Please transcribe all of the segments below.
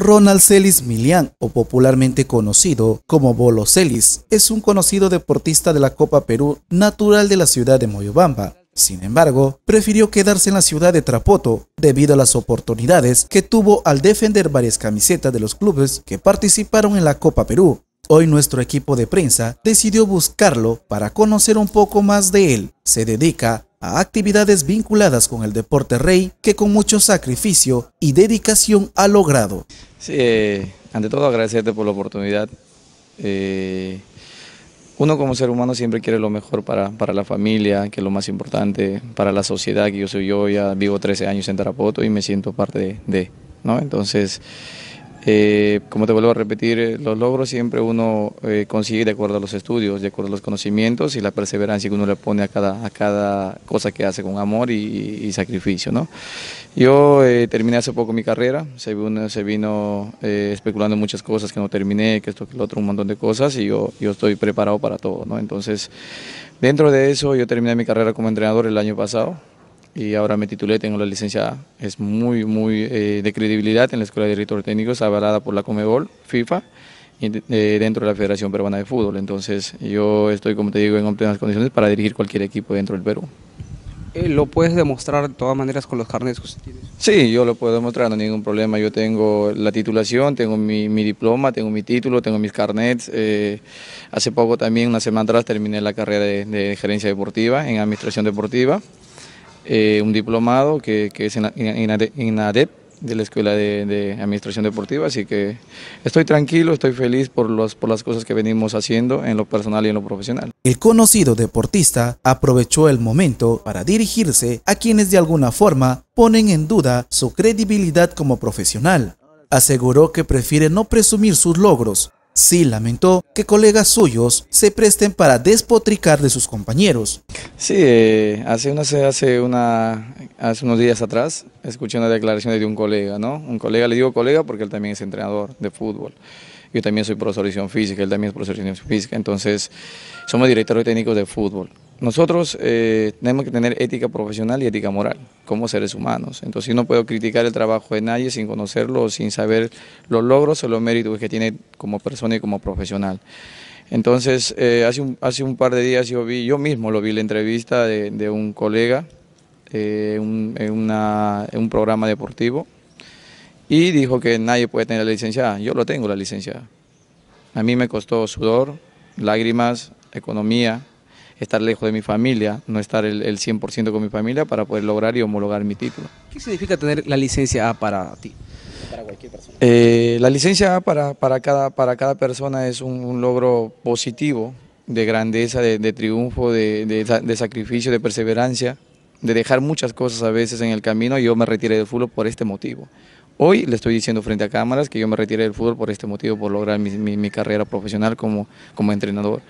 Ronald Celis Milian, o popularmente conocido como Bolo Celis, es un conocido deportista de la Copa Perú natural de la ciudad de Moyobamba. Sin embargo, prefirió quedarse en la ciudad de Trapoto debido a las oportunidades que tuvo al defender varias camisetas de los clubes que participaron en la Copa Perú, Hoy nuestro equipo de prensa decidió buscarlo para conocer un poco más de él. Se dedica a actividades vinculadas con el deporte rey que con mucho sacrificio y dedicación ha logrado. Sí, eh, ante todo agradecerte por la oportunidad. Eh, uno como ser humano siempre quiere lo mejor para, para, la familia, que es lo más importante, para la sociedad, que yo soy yo, ya vivo 13 años en Tarapoto y me siento parte de, de ¿no? Entonces... Eh, como te vuelvo a repetir, eh, los logros siempre uno eh, consigue de acuerdo a los estudios, de acuerdo a los conocimientos y la perseverancia que uno le pone a cada, a cada cosa que hace con amor y, sacrificio. Yo terminé hace poco mi carrera, se vino, se especulando muchas cosas que no terminé, que esto, que lo otro, un montón de cosas y yo, estoy preparado para todo. Entonces, dentro de eso, yo terminé mi carrera como entrenador el año pasado y ahora me titulé, tengo la licencia, es muy, muy eh, de credibilidad en la Escuela de Directores Técnicos, avalada por la Comebol, FIFA, dentro de la Federación Peruana de Fútbol. Entonces yo estoy, como te digo, en óptimas condiciones para dirigir cualquier equipo dentro del Perú. Eh, ¿Lo puedes demostrar de todas maneras con los carnets que usted tiene? Sí, yo lo puedo demostrar, no hay ningún problema. Yo tengo la titulación, tengo mi, mi diploma, tengo mi título, tengo mis carnets. Eh, hace poco también, una semana atrás, terminé la carrera de, de gerencia deportiva en administración deportiva. Eh, un diplomado que, es en, ADEP, de la Escuela de, de, Administración Deportiva, así que estoy tranquilo, estoy feliz por, los, por las cosas que venimos haciendo en lo personal y en lo profesional. El conocido deportista aprovechó el momento para dirigirse a quienes de alguna forma ponen en duda su credibilidad como profesional. Aseguró que prefiere no presumir sus logros, sí lamentó que colegas suyos se presten para despotricar de sus compañeros. Sí, eh, hace, unos, hace, una, hace unos días atrás escuché una declaración de un colega, ¿no? Un colega, le digo colega porque él también es entrenador de fútbol. Yo también soy profesor de física, él también es profesor de física. Entonces, somos directores técnicos de fútbol. Nosotros eh, tenemos que tener ética profesional y ética moral como seres humanos. Entonces yo no puedo criticar el trabajo de nadie sin conocerlo, sin saber los logros o los méritos que tiene como persona y como profesional. Entonces eh, hace, un, hace un par de días yo vi, yo mismo lo vi la entrevista de, un colega eh, en, en un programa deportivo y dijo que nadie puede tener la licenciada. Yo lo tengo la licenciada. A mí me costó sudor, lágrimas, economía, estar lejos de mi familia, no estar el, 100% con mi familia para poder lograr y homologar mi título. ¿Qué significa tener la licencia A para ti? Eh, la licencia A para, cada, para cada persona es un, logro positivo, de grandeza, de, triunfo, de, sacrificio, de perseverancia, de dejar muchas cosas a veces en el camino. Yo me retiré del fútbol por este motivo. Hoy le estoy diciendo frente a cámaras que yo me retiré del fútbol por este motivo, por lograr mi, mi, mi carrera profesional como, como entrenador.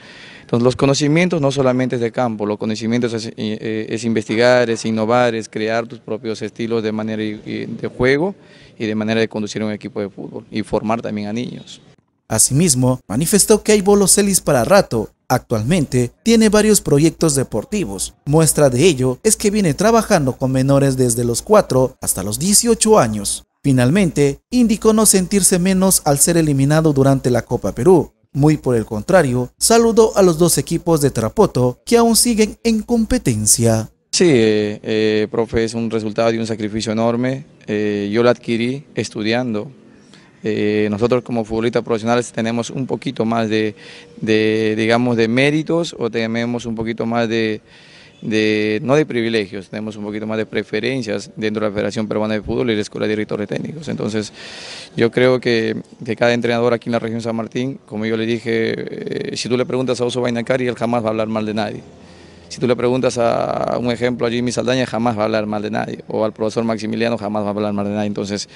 Entonces los conocimientos no solamente es de campo, los conocimientos es, eh, eh, investigar, es innovar, es crear tus propios estilos de manera de juego y de manera de conducir un equipo de fútbol y formar también a niños. Asimismo, manifestó que hay bolos celis para rato. Actualmente tiene varios proyectos deportivos. Muestra de ello es que viene trabajando con menores desde los 4 hasta los 18 años. Finalmente, indicó no sentirse menos al ser eliminado durante la Copa Perú, muy por el contrario, saludo a los dos equipos de Trapoto que aún siguen en competencia. Sí, eh, eh, profe, es un resultado y un sacrificio enorme. Eh, yo lo adquirí estudiando. nosotros como futbolistas profesionales tenemos un poquito más de, digamos, de méritos o tenemos un poquito más de, de, no de privilegios, tenemos un poquito más de preferencias dentro de la Federación Peruana de Fútbol y la Escuela de Directores Técnicos. Entonces, yo creo que, que cada entrenador aquí en la región San Martín, como yo le dije, eh, si tú le preguntas a Oso Bainacari, él jamás va a hablar mal de nadie. Si tú le preguntas a un ejemplo a Jimmy Saldaña, jamás va a hablar mal de nadie, o al profesor Maximiliano jamás va a hablar mal de nadie. Entonces,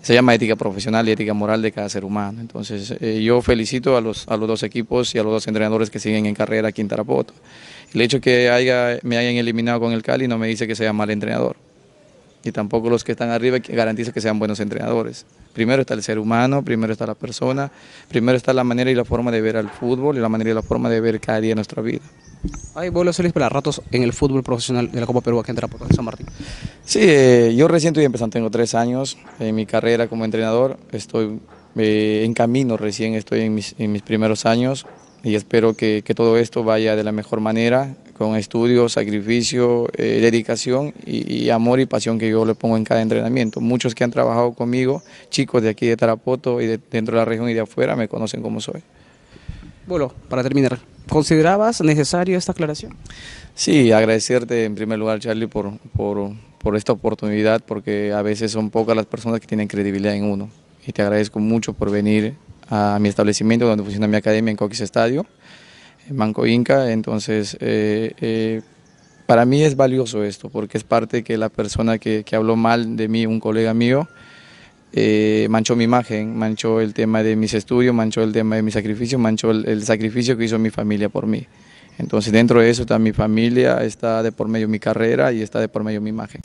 se llama ética profesional y ética moral de cada ser humano. Entonces, eh, yo felicito a los, a los dos equipos y a los dos entrenadores que siguen en carrera aquí en Tarapoto. El hecho que haya, me hayan eliminado con el Cali no me dice que sea mal entrenador y tampoco los que están arriba que garantiza que sean buenos entrenadores. Primero está el ser humano, primero está la persona, primero está la manera y la forma de ver al fútbol y la manera y la forma de ver cada día nuestra vida. ¿Hay a hacer para ratos en el fútbol profesional de la Copa Perú que entra por San Martín? Sí, eh, yo recién estoy empezando, tengo tres años en mi carrera como entrenador, estoy eh, en camino recién, estoy en mis, primeros años y espero que, que todo esto vaya de la mejor manera con estudio, sacrificio, eh, dedicación y, amor y pasión que yo le pongo en cada entrenamiento. Muchos que han trabajado conmigo, chicos de aquí de Tarapoto y de, dentro de la región y de afuera, me conocen como soy. Bueno, para terminar, ¿considerabas necesario esta aclaración? Sí, agradecerte en primer lugar, Charlie, por, por, por esta oportunidad, porque a veces son pocas las personas que tienen credibilidad en uno. Y te agradezco mucho por venir a mi establecimiento donde funciona mi academia en Coquis Estadio. Manco Inca, entonces eh, eh, para mí es valioso esto, porque es parte que la persona que, habló mal de mí, un colega mío, eh, manchó mi imagen, manchó el tema de mis estudios, manchó el tema de mi sacrificio, manchó el, sacrificio que hizo mi familia por mí. Entonces dentro de eso está mi familia, está de por medio mi carrera y está de por medio mi imagen.